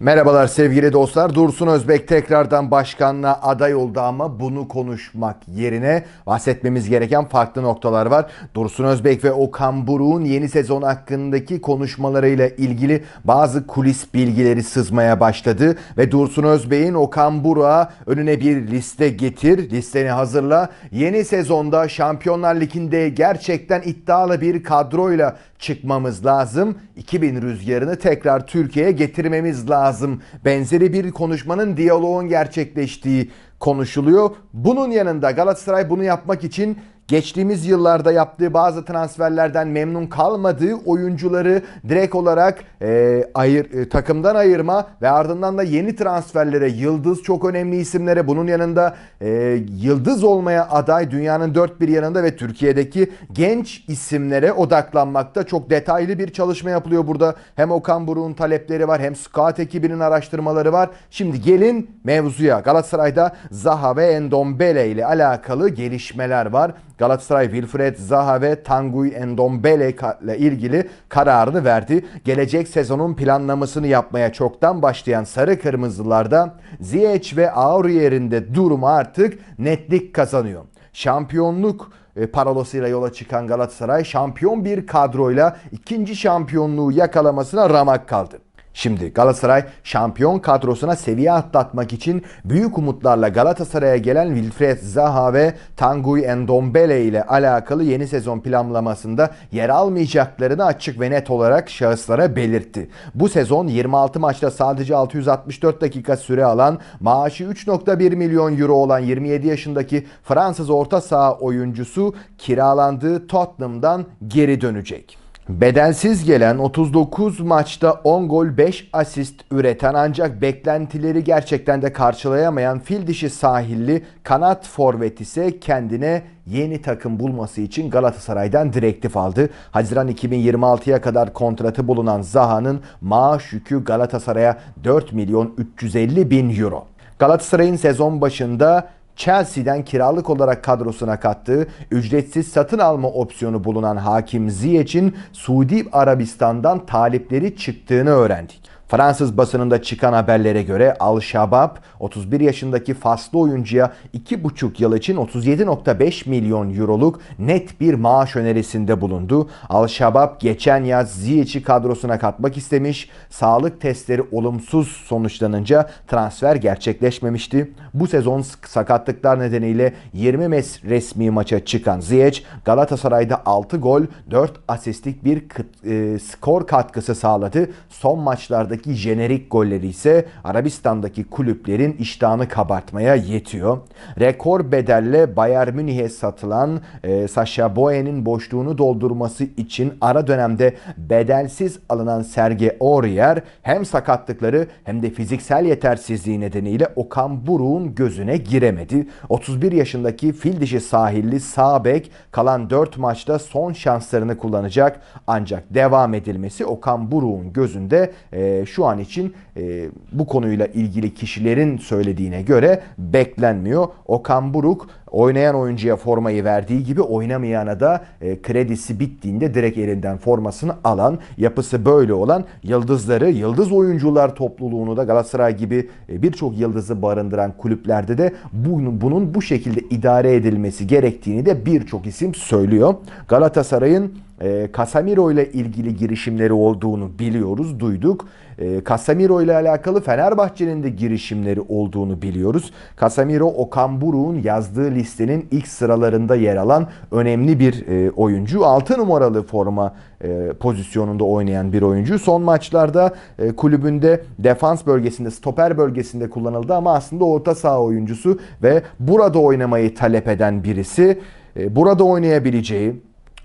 Merhabalar sevgili dostlar. Dursun Özbek tekrardan başkanlığa aday oldu ama bunu konuşmak yerine bahsetmemiz gereken farklı noktalar var. Dursun Özbek ve Okan Buruk'un yeni sezon hakkındaki konuşmalarıyla ilgili bazı kulis bilgileri sızmaya başladı ve Dursun Özbek'in Okan Buruk'a önüne bir liste getir, listeni hazırla. Yeni sezonda Şampiyonlar Ligi'nde gerçekten iddialı bir kadroyla çıkmamız lazım. 2000 rüzgarını tekrar Türkiye'ye getirmemiz lazım lazım. Benzeri bir konuşmanın diyaloğun gerçekleştiği konuşuluyor. Bunun yanında Galatasaray bunu yapmak için geçtiğimiz yıllarda yaptığı bazı transferlerden memnun kalmadığı oyuncuları direkt olarak e, ayır, e, takımdan ayırma ve ardından da yeni transferlere yıldız çok önemli isimlere bunun yanında e, yıldız olmaya aday dünyanın dört bir yanında ve Türkiye'deki genç isimlere odaklanmakta çok detaylı bir çalışma yapılıyor burada. Hem Okan Buruk'un talepleri var hem scout ekibinin araştırmaları var. Şimdi gelin mevzuya Galatasaray'da Zaha ve Endombele ile alakalı gelişmeler var. Galatasaray Wilfred Zaha ve Tanguy Endombele ile ilgili kararını verdi. Gelecek sezonun planlamasını yapmaya çoktan başlayan Sarı Kırmızılarda Ziyech ve Aurier'in de durumu artık netlik kazanıyor. Şampiyonluk e, paralosuyla yola çıkan Galatasaray şampiyon bir kadroyla ikinci şampiyonluğu yakalamasına ramak kaldı. Şimdi Galatasaray şampiyon kadrosuna seviye atlatmak için büyük umutlarla Galatasaray'a gelen Wilfred Zaha ve Tanguy Ndombele ile alakalı yeni sezon planlamasında yer almayacaklarını açık ve net olarak şahıslara belirtti. Bu sezon 26 maçta sadece 664 dakika süre alan, maaşı 3.1 milyon euro olan 27 yaşındaki Fransız orta saha oyuncusu kiralandığı Tottenham'dan geri dönecek. Bedelsiz gelen 39 maçta 10 gol 5 asist üreten ancak beklentileri gerçekten de karşılayamayan fil dişi sahilli kanat forvet ise kendine yeni takım bulması için Galatasaray'dan direktif aldı. Haziran 2026'ya kadar kontratı bulunan Zaha'nın maaş yükü Galatasaray'a 4 milyon 350 bin euro. Galatasaray'ın sezon başında Chelsea'den kiralık olarak kadrosuna kattığı ücretsiz satın alma opsiyonu bulunan hakim Ziyech'in Suudi Arabistan'dan talipleri çıktığını öğrendik. Fransız basınında çıkan haberlere göre al Shabab, 31 yaşındaki Faslı oyuncuya 2,5 yıl için 37,5 milyon euroluk net bir maaş önerisinde bulundu. al Shabab geçen yaz Ziyech'i kadrosuna katmak istemiş, sağlık testleri olumsuz sonuçlanınca transfer gerçekleşmemişti bu sezon sakatlıklar nedeniyle 20 mes resmi maça çıkan Ziyech Galatasaray'da 6 gol 4 asistlik bir e, skor katkısı sağladı. Son maçlardaki jenerik golleri ise Arabistan'daki kulüplerin iştahını kabartmaya yetiyor. Rekor bedelle Bayern Münih'e satılan e, Sasha Boye'nin boşluğunu doldurması için ara dönemde bedelsiz alınan Serge Aurier hem sakatlıkları hem de fiziksel yetersizliği nedeniyle Okan Buruk'un gözüne giremedi. 31 yaşındaki fil dişi sahilli sağ kalan 4 maçta son şanslarını kullanacak. Ancak devam edilmesi Okan Buruk'un gözünde e, şu an için e, bu konuyla ilgili kişilerin söylediğine göre beklenmiyor. Okan Buruk oynayan oyuncuya formayı verdiği gibi oynamayana da e, kredisi bittiğinde direkt elinden formasını alan, yapısı böyle olan yıldızları, yıldız oyuncular topluluğunu da Galatasaray gibi e, birçok yıldızı barındıran kulüplerde de bunun, bunun bu şekilde idare edilmesi gerektiğini de birçok isim söylüyor. Galatasaray'ın e, Casemiro ile ilgili girişimleri olduğunu biliyoruz, duyduk. E, Casemiro ile alakalı Fenerbahçe'nin de girişimleri olduğunu biliyoruz. Casemiro Okan Buruk'un yazdığı listenin ilk sıralarında yer alan önemli bir e, oyuncu. 6 numaralı forma e, pozisyonunda oynayan bir oyuncu. Son maçlarda e, kulübünde defans bölgesinde, stoper bölgesinde kullanıldı ama aslında orta saha oyuncusu ve burada oynamayı talep eden birisi. E, burada oynayabileceği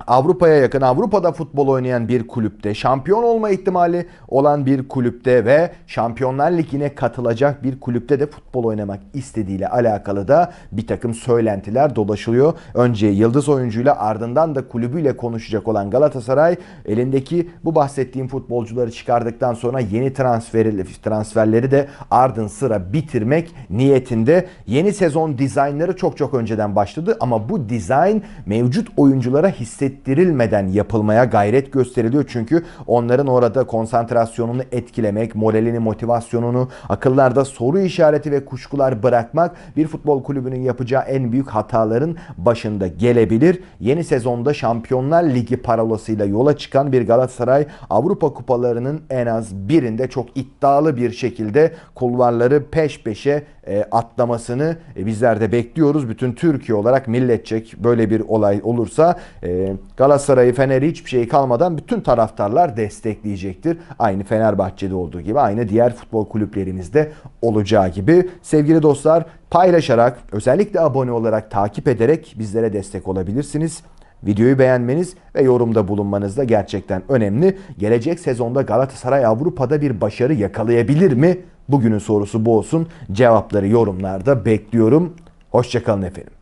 Avrupa'ya yakın Avrupa'da futbol oynayan bir kulüpte, şampiyon olma ihtimali olan bir kulüpte ve Şampiyonlar Ligi'ne katılacak bir kulüpte de futbol oynamak istediğiyle alakalı da bir takım söylentiler dolaşılıyor. Önce yıldız oyuncuyla ardından da kulübüyle konuşacak olan Galatasaray elindeki bu bahsettiğim futbolcuları çıkardıktan sonra yeni transferi, transferleri de ardın sıra bitirmek niyetinde. Yeni sezon dizaynları çok çok önceden başladı ama bu dizayn mevcut oyunculara hissedilmiyor hissettirilmeden yapılmaya gayret gösteriliyor. Çünkü onların orada konsantrasyonunu etkilemek, moralini, motivasyonunu, akıllarda soru işareti ve kuşkular bırakmak bir futbol kulübünün yapacağı en büyük hataların başında gelebilir. Yeni sezonda Şampiyonlar Ligi parolasıyla yola çıkan bir Galatasaray Avrupa kupalarının en az birinde çok iddialı bir şekilde kulvarları peş peşe e, atlamasını e, bizler de bekliyoruz. Bütün Türkiye olarak milletçek böyle bir olay olursa e, Galatasaray'ı, Fener'i hiçbir şey kalmadan bütün taraftarlar destekleyecektir. Aynı Fenerbahçe'de olduğu gibi, aynı diğer futbol kulüplerimizde olacağı gibi. Sevgili dostlar, paylaşarak, özellikle abone olarak, takip ederek bizlere destek olabilirsiniz. Videoyu beğenmeniz ve yorumda bulunmanız da gerçekten önemli. Gelecek sezonda Galatasaray Avrupa'da bir başarı yakalayabilir mi? Bugünün sorusu bu olsun. Cevapları yorumlarda bekliyorum. Hoşçakalın efendim.